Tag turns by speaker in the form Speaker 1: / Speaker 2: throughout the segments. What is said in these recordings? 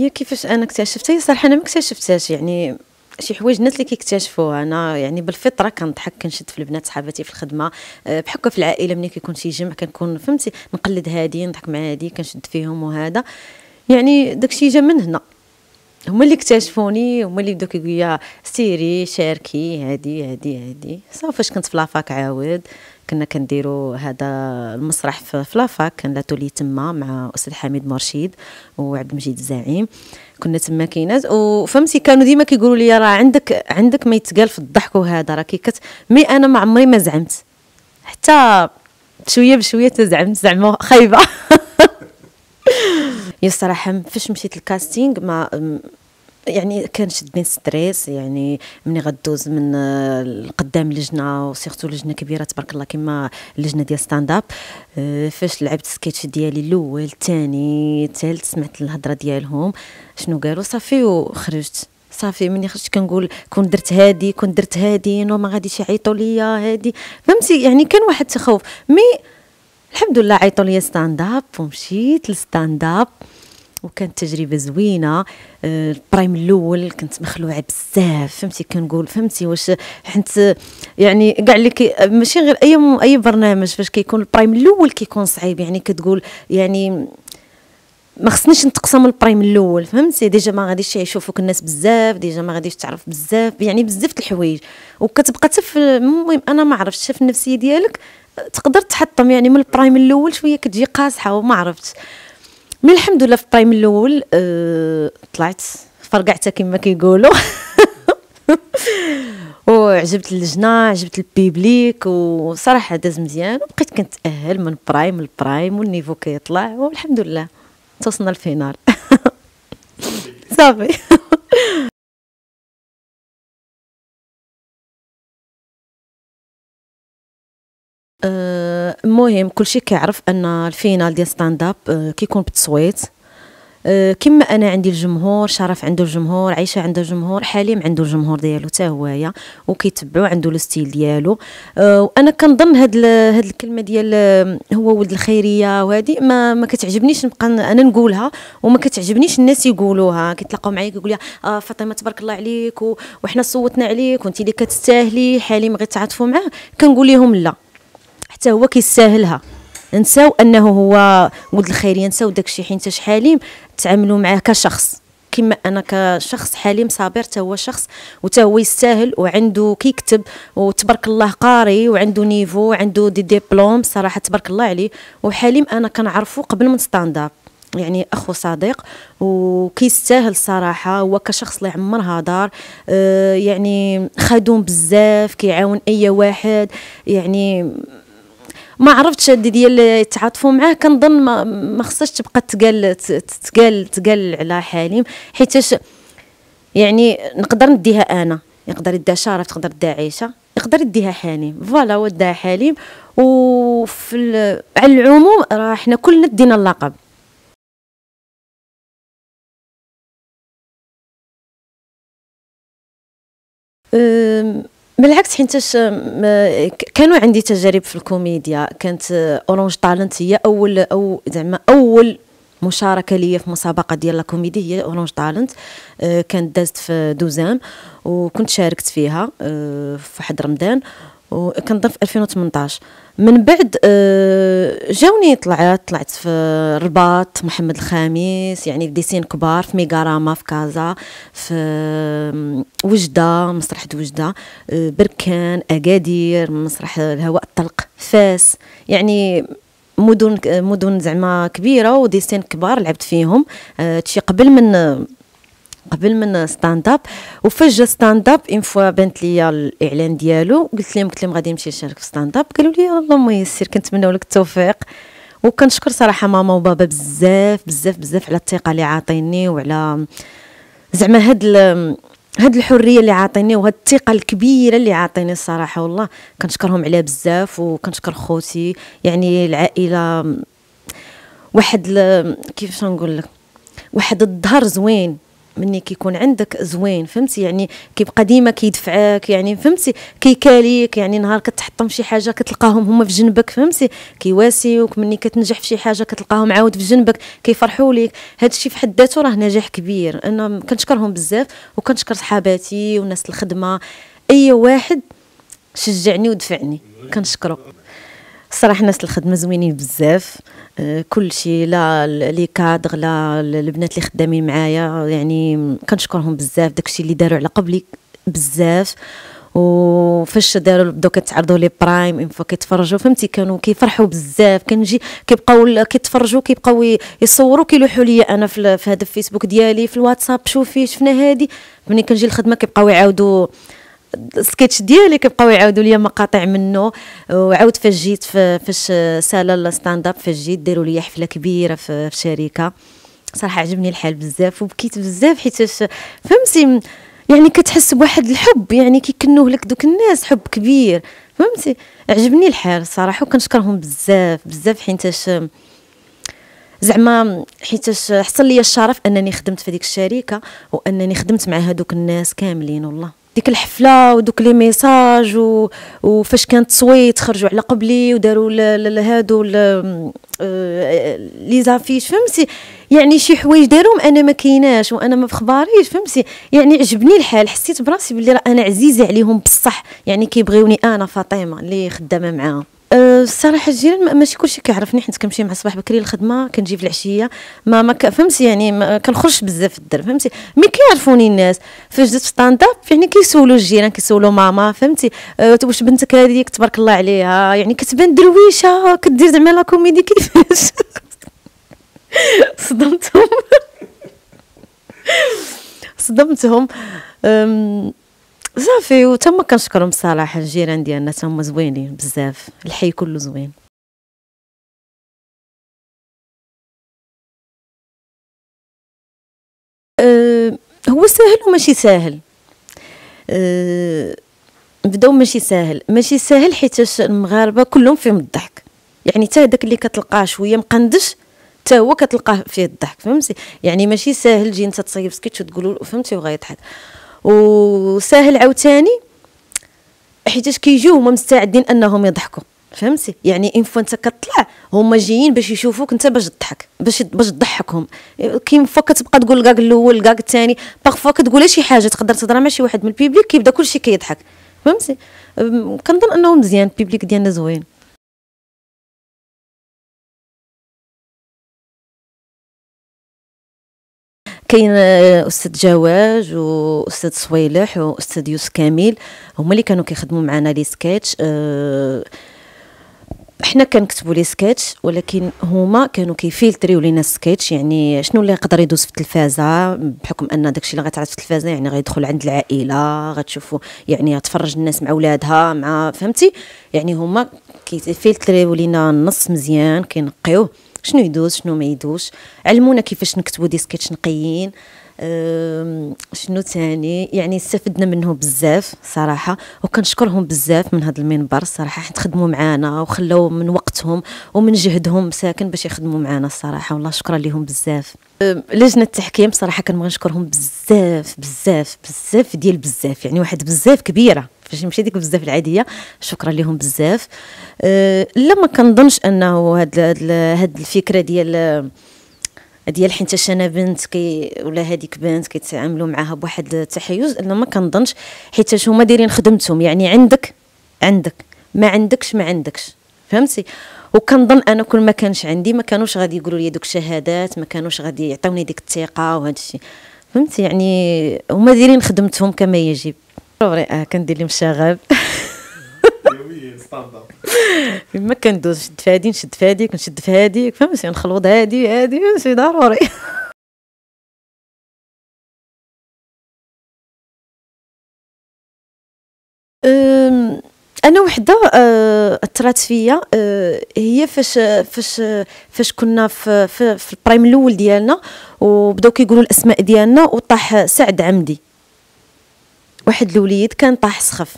Speaker 1: هي كيفاش انا اكتشفت هي صراحه انا ما اكتشفتهاش يعني شي حوايج الناس اللي كيكتشفوها انا يعني بالفطره كنضحك كنشد في البنات صحاباتي في الخدمه أه، بحكم في العائله ملي كيكون شي جمع كنكون فهمتي نقلد هادي نضحك مع هادي كنشد فيهم وهذا يعني داكشي جا من هنا هما اللي اكتشفوني هما اللي بداو كيقولوا سيري شاركي هادي هادي هادي صافي فاش كنت في لافاك عاود كنا كنديروا هذا المسرح في لافاك كان لاتولي تما مع استاذ حميد مرشيد وعبد المجيد الزعيم كنا تما كاينات وفهمتي كانوا ديما كيقولوا لي راه عندك عندك ما يتقال في الضحك وهذا راه كت مي انا ما عمري ما زعمت حتى شويه بشويه تزعمت زعما خايبه يا الصراحه فاش مشيت الكاستينغ ما يعني كان شدني ستريس يعني ملي غدوز من آه، قدام لجنه وسيرتو لجنه كبيره تبارك الله كما اللجنه ديال ستاند اب آه، فاش لعبت السكيتش ديالي الاول الثاني الثالث سمعت الهضره ديالهم شنو قالوا صافي وخرجت صافي ملي خرجت كنقول كون درت هادي كون درت هادي نو ما غاديش يعيطوا ليا هادي فهمتي يعني كان واحد التخوف مي الحمد لله عيطوا ليا ستاند اب ومشيت لستاند اب وكانت تجربه زوينه آه، البرايم الاول كنت مخلوعه بزاف فهمتي كنقول فهمتي واش حنت يعني كاع اللي ماشي غير اي اي برنامج فاش كيكون البرايم الاول كيكون صعيب يعني كتقول يعني ما خصنيش نتقسم البرايم الاول فهمتي ديجا ما غاديش يشوفوك الناس بزاف ديجا ما غاديش تعرف بزاف يعني بزاف الحوايج وكتبقى تف المهم انا ما عرفتش في النفسيه ديالك تقدر تحطم يعني من البرايم الاول شويه كتجي قاصحه وما عرفتش مي الحمد لله في الطايم الاول أه طلعت فرقعت كما كيقولوا وعجبت اللجنه عجبت البيبليك وصراحه داز مزيان وبقيت كنتاهل من برايم لبرايم والنيفو كيطلع والحمد لله توصلنا للفينال صافي المهم كلشي كيعرف ان الفينال ديال ستاند اب آه، كيكون بالتصويت آه، كما انا عندي الجمهور شرف عنده الجمهور عيشه عنده الجمهور حليم عنده الجمهور ديالو حتى هويا وكيتبعو عنده لو ستيل ديالو آه، وانا كنظن هاد هاد الكلمه ديال هو ولد الخيريه وهادي ما ما كتعجبنيش نبقى انا نقولها وما كتعجبنيش الناس يقولوها كيتلاقاو معايا كيقول لي اه فاطمه تبارك الله عليك وحنا صوتنا عليك وانت اللي كتستاهلي حليم غير تعاطفوا معاه كنقول لهم لا حتى هو كيستاهلها نساو انه هو ولد الخيريه نساو داكشي حيت حليم تعاملوا معاه كشخص كما انا كشخص حليم صابر حتى هو شخص وتا هو يستاهل وعنده كيكتب وتبارك الله قاري وعنده نيفو وعنده دي ديبلوم صراحه تبارك الله عليه وحليم انا كنعرفه قبل من ستاند يعني اخو صديق وكيستاهل صراحه هو كشخص اللي عمرها دار أه يعني خدوم بزاف كيعاون اي واحد يعني ما عرفتش هادي ديال يتعاطفوا معاه كنظن ما, ما خصهاش تبقى تقال تقال تقال على حليم حيتاش يعني نقدر نديها انا يقدر يديها شرف تقدر يديها عيشه يقدر يديها حليم فوالا هو داها حليم وفي على العموم راه حنا كلنا دينا اللقب بالعكس حيت كانوا عندي تجارب في الكوميديا كانت اورانج آه، تالنت هي اول او زعما اول مشاركه ليا في مسابقه ديال لا كوميدي هي اورانج آه، تالنت كانت دازت في دوزام وكنت شاركت فيها آه، في واحد رمضان وكنظن 2018 من بعد آه، جاوني طلعات طلعت في الرباط محمد الخامس يعني في ديسين كبار في ميغاراما في كازا في وجده مسرح وجده آه، بركان اكادير مسرح الهواء الطلق فاس يعني مدن مدن زعما كبيره وديسين كبار لعبت فيهم آه، تشي قبل من قبل من ستاند اب جا ستاند اب اون فوا بانت ليا الاعلان ديالو قلت لهم قلت لهم غادي نمشي نشارك في ستاند اب قالوا لي الله ما يسير كنتمناو لك التوفيق وكنشكر صراحه ماما وبابا بزاف بزاف بزاف على الثقه اللي عاطيني وعلى زعما هاد هاد الحريه اللي عاطيني وهاد الثقه الكبيره اللي عاطيني الصراحه والله كنشكرهم عليها بزاف وكنشكر خوتي يعني العائله واحد كيفاش نقول لك واحد الظهر زوين مني كيكون عندك زوين فهمتي يعني كيبقى ديما كيدفعك يعني فهمتي كيكاليك يعني نهار كتحطم شي حاجه كتلقاهم هما في جنبك فهمتي كيواسيوك مني كتنجح في شي حاجه كتلقاهم عاود في جنبك كيفرحوا ليك هذا الشيء في حد ذاته راه نجاح كبير انا كنشكرهم بزاف وكنشكر صحاباتي وناس الخدمه اي واحد شجعني ودفعني كنشكرو الصراحه ناس الخدمه زوينين بزاف آه، كل شيء لا لي كادغ لا البنات اللي خدامين معايا يعني كنشكرهم بزاف داكشي اللي داروا على قبلي بزاف وفاش داروا بداو كيتعرضوا لي برايم ان فوا كيتفرجوا فهمتي كانوا كيفرحوا بزاف كنجي كيبقاو كيتفرجوا كيبقاو يصوروا كيلوحوا لي انا في هذا الفيسبوك ديالي في الواتساب شوفي شفنا هادي ملي كنجي الخدمه كيبقاو يعاودوا السكتش ديالي كيبقاو يعاودوا لي مقاطع منه وعاود فاش جيت فاش سالا الستاند اب فاش جيت داروا لي حفله كبيره في شركه صراحه عجبني الحال بزاف وبكيت بزاف حيت فهمتي يعني كتحس بواحد الحب يعني كيكنوه لك دوك الناس حب كبير فهمتي عجبني الحال صراحه وكنشكرهم بزاف بزاف حيتاش زعما حيتاش حصل لي الشرف انني خدمت في ديك الشركه وانني خدمت مع هادوك الناس كاملين والله ديك الحفله ودوك لي ميساج و... وفاش كان صويت خرجوا على قبلي وداروا ل... هادو ل... آه... لي زافيش فهمتي يعني شي حوايج داروهم انا ما كايناش وانا ما فخباريش فهمتي يعني عجبني الحال حسيت براسي بلي راه انا عزيزه عليهم بصح يعني كيبغيوني انا فاطمه اللي خدامه معاهم الصراحه أه، الجيران ماشي كلشي كيعرفني حيت كنمشي مع الصباح بكري للخدمه كنجي في العشيه ما ما فهمتي يعني ما كنخرجش بزاف في الدار فهمتي مي كيعرفوني الناس فاش درت في ستاند اب يعني كيسولوا الجيران كيسولوا ماما فهمتي أه واش بنتك هذيك تبارك الله عليها يعني كتبان درويشه كدير زعما لا كوميدي كيفاش صدمتهم صدمتهم صافي وتما كنشكرهم صراحه الجيران ديالنا تما زوينين بزاف
Speaker 2: الحي كله زوين
Speaker 1: أه هو ساهل وماشي ساهل أه بداو ماشي ساهل ماشي ساهل حيت المغاربه كلهم فيهم الضحك يعني حتى داك اللي كتلقاه شويه مقندش حتى هو كتلقاه فيه الضحك فهمتي يعني ماشي ساهل تجي انت تصيب سكيتش وتقول له فهمتي وغيضحك وساهل عاوتاني حيتاش كيجيو هما مستعدين انهم يضحكوا فهمتي يعني ان فوا انت كطلع هما جايين باش يشوفوك انت باش تضحك باش باش تضحكهم كيما فوا كتبقى تقول الكاك الاول الكاك الثاني باغفوا كتقول شي حاجه تقدر تهضر مع شي واحد من البيبليك كيبدا كلشي كيضحك فهمتي كنظن انه مزيان البيبليك ديالنا زوين كاين آه، استاذ جواج واستاذ صويلح واستاذ يوسف كامل هما اللي كانوا كيخدموا معنا لي سكيتش أه حنا كنكتبوا لي سكيتش ولكن هما كانوا كيفلتريو لينا السكيتش يعني شنو اللي يقدر يدوز في التلفازه بحكم ان داكشي اللي غتعرض في التلفازه يعني غيدخل عند العائله غتشوفوا يعني غتفرج الناس مع ولادها مع فهمتي يعني هما كيفلتريو لينا النص مزيان كينقيوه شنو يدوز شنو ما يدوز علمونا كيفاش نكتبوا دي سكيتش نقيين شنو تاني يعني استفدنا منهم بزاف صراحه وكنشكرهم بزاف من هذا المنبر صراحه حيت خدموا معانا وخلاو من وقتهم ومن جهدهم ساكن باش يخدموا معانا الصراحه والله شكرا لهم بزاف لجنه التحكيم صراحه كنبغي نشكرهم بزاف بزاف بزاف ديال بزاف يعني واحد بزاف كبيره فاش ماشي ديك بزاف العاديه شكرا لهم بزاف أه لا كنظنش انه هاد هاد الفكره ديال ديال حيت انا بنت كي ولا هذيك بنت كيتعاملوا معاها بواحد التحيز انا ما كنظنش حيت هما دايرين خدمتهم يعني عندك عندك ما عندكش ما عندكش فهمتي وكنظن انا كل ما كانش عندي ما كانوش غادي يقولوا لي دوك الشهادات ما كانوش غادي يعطيوني ديك الثقه وهذا الشيء فهمتي يعني هما دايرين خدمتهم كما يجب كندير لهم شغب يوميا ستاندر فيما كندوز شد في هادي نشد في هاديك نشد في هاديك فهمتي يعني نخلوط هادي هادي سي ضروري انا وحده أه، اثرات فيا أه، هي فاش فاش فاش كنا في في, في البرايم الاول ديالنا وبداو كيقولوا الاسماء ديالنا وطاح سعد عمدي واحد الوليد كان طاح سخف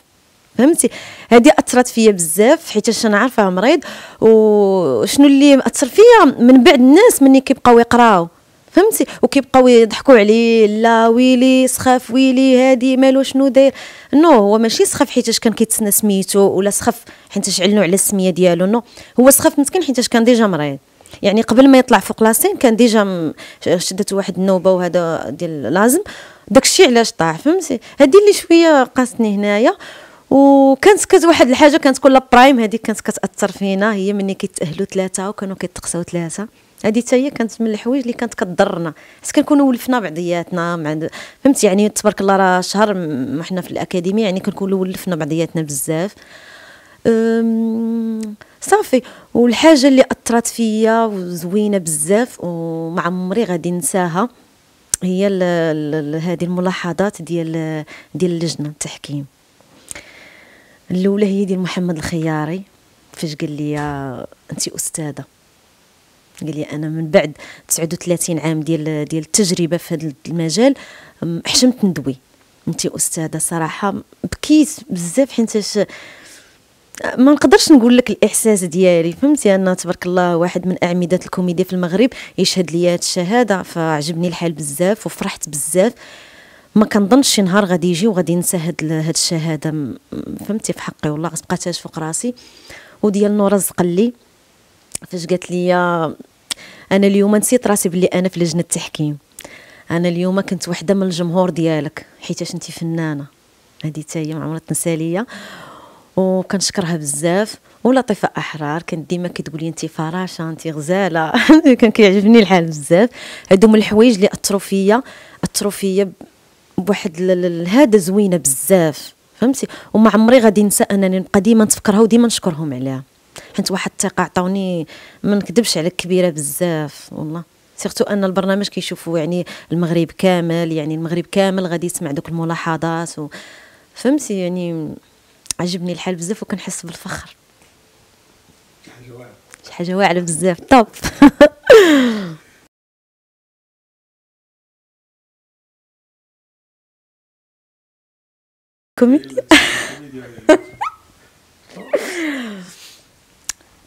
Speaker 1: فهمتي هذه اثرت فيا بزاف حيت انا عارفه مريض وشنو اللي مأثر فيا من بعد الناس ملي كيبقاو يقراو فهمتي وكيبقاو يضحكوا عليه لا ويلي سخاف ويلي هادي مالو شنو داير نو هو ماشي سخاف حيتاش كان كيتسنى سميتو ولا سخاف حيتاش علنو على السميه ديالو نو هو سخاف مسكين حيتاش كان ديجا مريض يعني قبل ما يطلع فوق لاسين كان ديجا شدت واحد النوبه وهذا ديال لازم داكشي علاش طاح فهمتي هادي اللي شويه قاستني هنايا وكانت كانت واحد الحاجه كانت كل برايم هذيك كانت كتاثر فينا هي ملي كيتاهلوا ثلاثه وكانوا كيتقساو ثلاثه هذه حتى هي كانت من الحوايج اللي كانت كضرنا حيت كنكونوا ولفنا بعضياتنا مع فهمت يعني تبارك الله راه شهر وحنا في الاكاديميه يعني كنكونوا ولفنا بعضياتنا بزاف صافي والحاجه اللي اثرت فيا وزوينه بزاف ومع عمري غادي ننساها هي هذه الملاحظات ديال ديال اللجنه التحكيم الاولى هي ديال محمد الخياري فاش قال لي انت استاذه قال لي انا من بعد 39 عام ديال ديال التجربه في هذا المجال حشمت ندوي انت استاذه صراحه بكيت بزاف حيتاش ما نقدرش نقول لك الاحساس ديالي فهمتي انا تبارك الله واحد من اعمده الكوميديا في المغرب يشهد لي هاد الشهاده فعجبني الحال بزاف وفرحت بزاف ما كنظنش شي نهار غادي يجي وغادي ننسى هاد هاد الشهاده فهمتي في حقي والله تاج فوق راسي وديال نورا لي فاش قالت لي انا اليوم نسيت راسي بلي انا في لجنه التحكيم انا اليوم كنت وحده من الجمهور ديالك حيتاش انت فنانه هذه تاهي ما عمرها تنسى ليا وكنشكرها بزاف ولطيفه احرار كانت ديما كتقول لي انت فراشه انت غزاله كان كيعجبني الحال بزاف هادو من الحوايج اللي اثروا فيا اثروا فيا بواحد هذا زوينه بزاف فهمتي وما عمري غادي ننسى انني نبقى ديما نتفكرها وديما نشكرهم عليها حيت واحد الثقه عطاوني ما نكذبش عليك كبيره بزاف والله سيرتو ان البرنامج كيشوفوا يعني المغرب كامل يعني المغرب كامل غادي يسمع دوك الملاحظات و... فهمتي يعني عجبني الحال بزاف وكنحس بالفخر شي حاجه واعره بزاف طوب كوميديا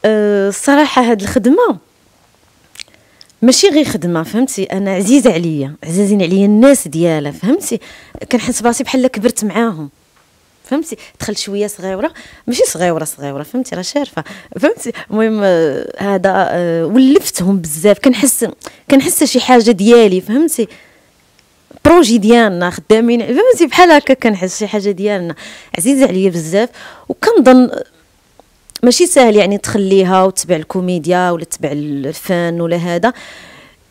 Speaker 1: الصراحه أه، هاد الخدمه ماشي غير خدمه فهمتي انا عزيزه عليا عزازين عليا الناس ديالها فهمتي كنحس براسي بحال كبرت معاهم فهمتي دخلت شويه صغيره ماشي صغيره صغيره فهمتي راه شارفه فهمتي المهم أه، هذا أه، ولفتهم بزاف كنحس كنحس شي حاجه ديالي فهمتي بروجي ديالنا خدامين فهمتي بحال هكا كنحس شي حاجه ديالنا عزيزه عليا بزاف وكنظن ماشي ساهل يعني تخليها وتبع الكوميديا ولا تبع الفن ولا هذا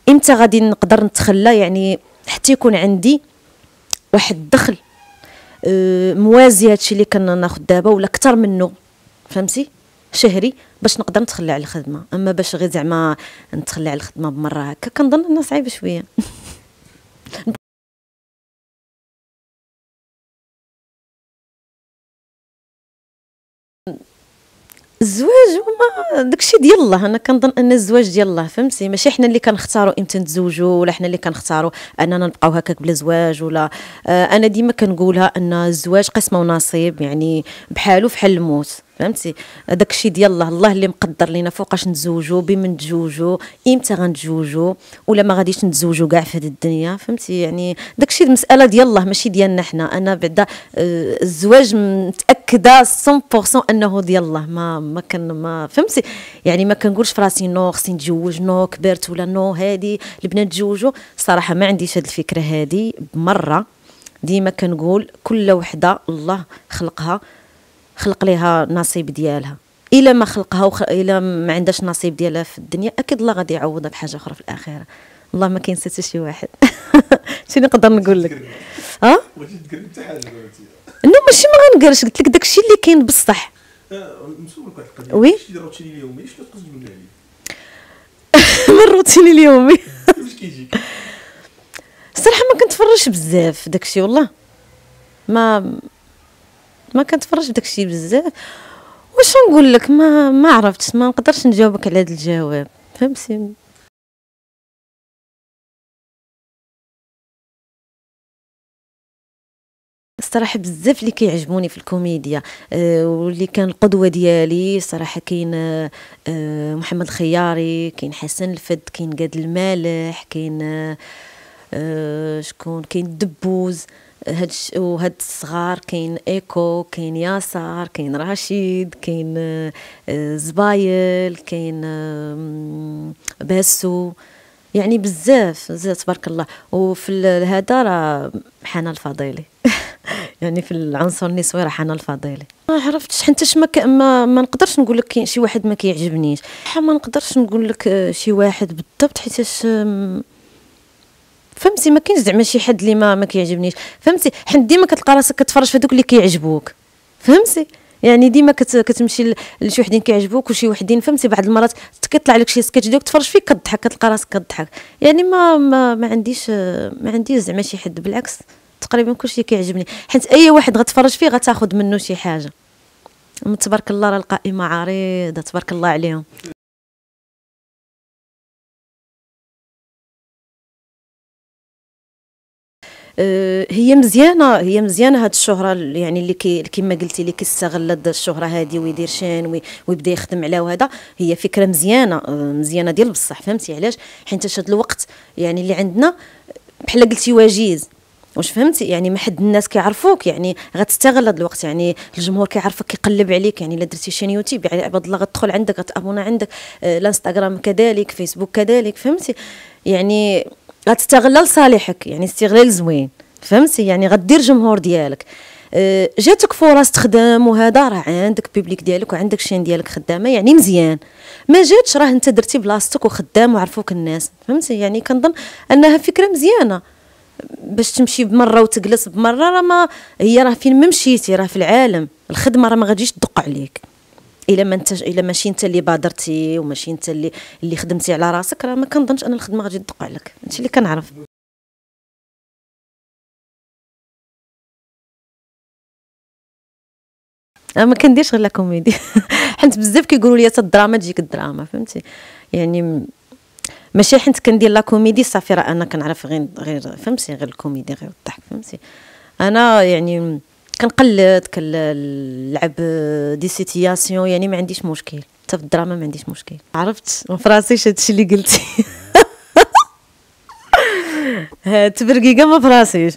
Speaker 1: امتى غادي نقدر نتخلى يعني حتى يكون عندي واحد الدخل آه، موازي هادشي اللي كنا ناخد دابا ولا اكثر منه فهمتي شهري باش نقدر نتخلى على الخدمه اما باش غير زعما نتخلى على الخدمه بمره هكا كنظن انها صعيبه شويه الزواج هما داكشي ديال الله انا كنظن ان الزواج ديال الله فهمتي ماشي حنا اللي كنختاروا امتى نتزوجوا ولا حنا اللي كنختاروا اننا نبقاو هكاك بلا زواج ولا آه، انا ديما كنقولها ان الزواج قسمه ونصيب يعني بحالو فحال الموت فهمتي هذاك الشيء ديال الله الله اللي مقدر لينا فوقاش نتزوجوا بمن نتزوجوا امتى غنتزوجوا ولا ما غاديش نتزوجوا كاع في هذه الدنيا فهمتي يعني داك الشيء المساله ديال الله ماشي ديالنا حنا انا بعدا آه، الزواج متاكده 100% انه ديال الله ما ما كان ما فهمتي يعني ما كنقولش في راسي نو خصني نتزوج نو كبرت ولا نو هادي البنات تزوجوا صراحه ما عنديش هاد الفكره هادي بمره ديما كنقول كل وحده الله خلقها خلق لها نصيب ديالها الا ما خلقها وخ... الا ما عندهاش نصيب ديالها في الدنيا اكيد الله غادي يعوضها بحاجه اخرى في الاخره الله ما كاين حتى شي واحد شنو نقدر نقول لك ها أه؟ بغيتي حتى حاجه نو ماشي ما غنقرش قلت لك داكشي اللي كاين بصح أه، وي من الروتين اليومي واش الصراحه ما كنتفرجش بزاف داكشي والله ما ما كنتفرج بداك الشيء بزاف واش نقول لك ما ما عرفتش ما نقدرش نجاوبك على هذا الجواب فهمتي صراحة بزاف اللي كيعجبوني في الكوميديا آه، واللي كان القدوة ديالي صراحة كاين آه، آه، محمد الخياري كاين حسن الفد كاين قاد المالح كاين آه، شكون كاين دبوز هاد وهاد الصغار كاين ايكو كاين ياسر كاين رشيد كاين آه، زبايل كاين باسو يعني بزاف بزاف تبارك الله وفي هذا راه حنا الفضيلي يعني في العنصر النسوي راه حنا الفضيلي ما عرفتش حتى ما, ما ما نقدرش نقول لك شي واحد ما كيعجبنيش ما نقدرش نقول لك آه، شي واحد بالضبط حيتاش فهمتي ما كاينش زعما شي حد اللي ما ما كيعجبنيش فهمتي حيت ديما كتلقى راسك كتفرج في هذوك اللي كيعجبوك فهمتي يعني ديما كت كتمشي لشي وحدين كيعجبوك وشي وحدين فهمتي بعض المرات كيطلع لك شي سكتش ديالك تفرج فيه كضحك كتلقى راسك كضحك يعني ما ما, ما عنديش ما عنديش زعما شي حد بالعكس تقريبا كلشي كيعجبني حيت اي واحد غتفرج فيه غتاخذ منه شي حاجه تبارك الله راه القائمه عريضه تبارك الله عليهم آه، هي مزيانه هي مزيانه هاد الشهره يعني اللي كي كما قلتي اللي كيستغل الشهره هذه ويدير شان ويبدا يخدم على وهذا هي فكره مزيانه آه، مزيانه ديال بصح فهمتي علاش حيت هاد الوقت يعني اللي عندنا بحال قلتي وجيز واش فهمتي يعني ما حد الناس كيعرفوك يعني غتستغل هذا الوقت يعني الجمهور كيعرفك كيقلب عليك يعني الا درتي شي يوتيوب يعني عباد الله غتدخل عندك غتابونا عندك آه، الانستغرام كذلك فيسبوك كذلك فهمتي يعني غتستغلها لصالحك يعني استغلال زوين فهمتي يعني غدير جمهور ديالك أه، جاتك فرص تخدم وهذا راه عندك بيبليك ديالك وعندك شين ديالك خدامه يعني مزيان ما جاتش راه انت درتي بلاصتك وخدام وعرفوك الناس فهمتي يعني كنظن انها فكره مزيانه باش تمشي بمره وتجلس بمره راه ما هي راه فين ما مشيتي راه في العالم الخدمه راه ما غاديش تدق عليك الا ما انت الا ماشي انت اللي بادرتي وماشي انت اللي اللي خدمتي على راسك راه ما كنظنش ان الخدمه غادي تدق عليك هادشي اللي كنعرف ما كنديرش غير لا كوميدي حيت بزاف كيقولوا لي الدراما تجيك الدراما فهمتي يعني ماشي حيت كندير لا كوميدي صافي راه انا كنعرف غير غير فهمتي غير الكوميدي غير الضحك فهمتي انا يعني كنقلد كنلعب آه، دي سيتياسيون يعني ما عنديش مشكل حتى في الدراما ما عنديش مشكل عرفت ما فراسيش هادشي اللي قلتي التبرقيقه ما فراسيش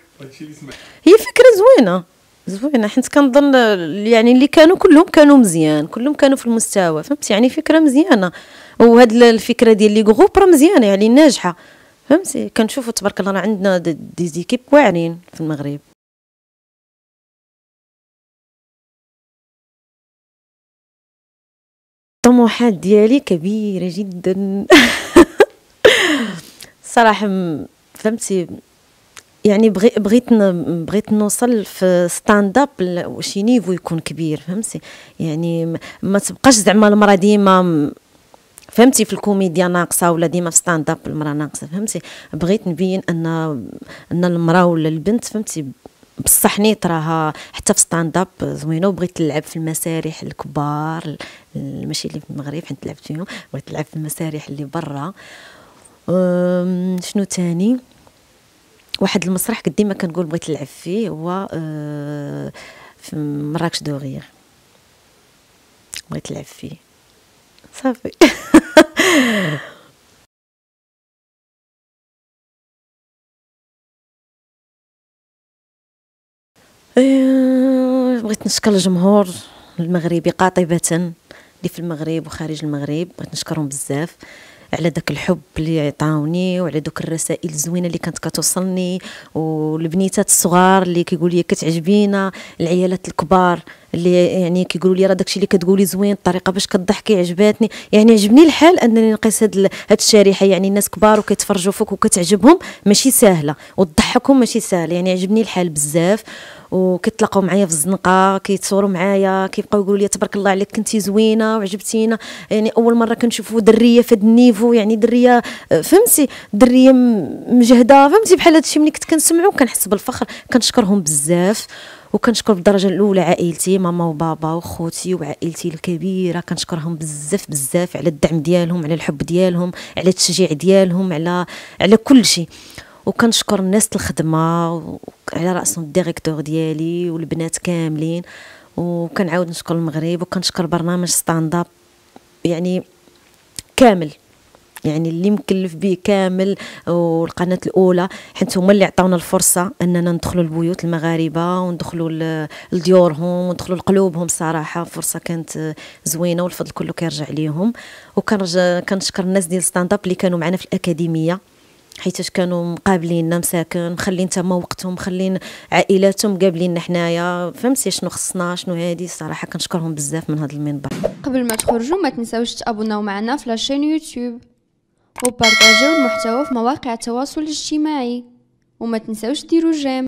Speaker 1: هي فكره زوينه زوينه حيت كنظن آه، يعني اللي كانوا كلهم كانوا مزيان كلهم كانوا في المستوى فهمت يعني فكره مزيانه وهاد الفكره ديال لي غروب راه مزيانه يعني ناجحه فهمتي كنشوفوا تبارك الله راه عندنا دي زيكيب واعرين في المغرب الطموحات ديالي كبيرة جدا صراحة فهمتي يعني بغي بغيت بغيت نوصل في ستاند اب شي نيفو يكون كبير فهمتي يعني ما تبقاش زعما المرا ديما فهمتي في الكوميديا ناقصه ولا ديما في ستاند اب المراه ناقصه فهمتي بغيت نبين ان ان المراه ولا البنت فهمتي بصح نيت راها حتى في ستاند اب زوينه وبغيت نلعب في المسارح الكبار ماشي اللي في المغرب حيت لعبت فيهم بغيت نلعب في المسارح اللي برا شنو تاني واحد المسرح كنت ديما كنقول بغيت نلعب فيه هو أه، في مراكش دوغير بغيت نلعب فيه صافي نشكر الجمهور المغربي قاطبة اللي في المغرب وخارج المغرب بغيت نشكرهم بزاف على داك الحب اللي عطاوني وعلى دوك الرسائل الزوينه اللي كانت كتوصلني والبنيتات الصغار اللي كيقول لي كتعجبينا العيالات الكبار اللي يعني كيقولوا لي راه داكشي اللي كتقولي زوين الطريقه باش كضحكي عجباتني يعني عجبني الحال انني نقيس هاد هاد الشريحه يعني الناس كبار وكيتفرجوا فيك وكتعجبهم ماشي سهله وتضحكهم ماشي سهل يعني عجبني الحال بزاف وكيتلاقاو معايا في الزنقه كيتصوروا معايا كيبقاو يقولوا لي تبارك الله عليك كنتي زوينه وعجبتينا يعني اول مره كنشوفوا دريه في هذا النيفو يعني دريه آه، فهمتي دريه مجهده فهمتي بحال هادشي ملي كنت كنسمعو كنحس بالفخر كنشكرهم بزاف وكنشكر بالدرجه الاولى عائلتي ماما وبابا وخوتي وعائلتي الكبيره كنشكرهم بزاف بزاف على الدعم ديالهم على الحب ديالهم على التشجيع ديالهم على على كل شيء وكنشكر الناس الخدمه على راسهم الديريكتور ديالي والبنات كاملين وكنعاود نشكر المغرب وكنشكر برنامج ستاند اب يعني كامل يعني اللي مكلف به كامل والقناه الاولى حيت هما اللي عطاونا الفرصه اننا ندخلوا البيوت المغاربه وندخلوا لديورهم وندخلوا لقلوبهم صراحه فرصه كانت زوينه والفضل كله كيرجع ليهم وكنشكر الناس ديال ستاند اب اللي كانوا معنا في الاكاديميه حيتاش كانوا مقابليننا مساكن مخلين تما وقتهم مخلين عائلاتهم قابليننا حنايا فهمتي شنو خصنا شنو هادي صراحه كنشكرهم بزاف من هذا المنبر
Speaker 2: قبل ما تخرجوا ما تنساوش تابوناو معنا في لاشين يوتيوب وبارتاجيو المحتوى في مواقع التواصل الاجتماعي وما تنسوش ديروا جيم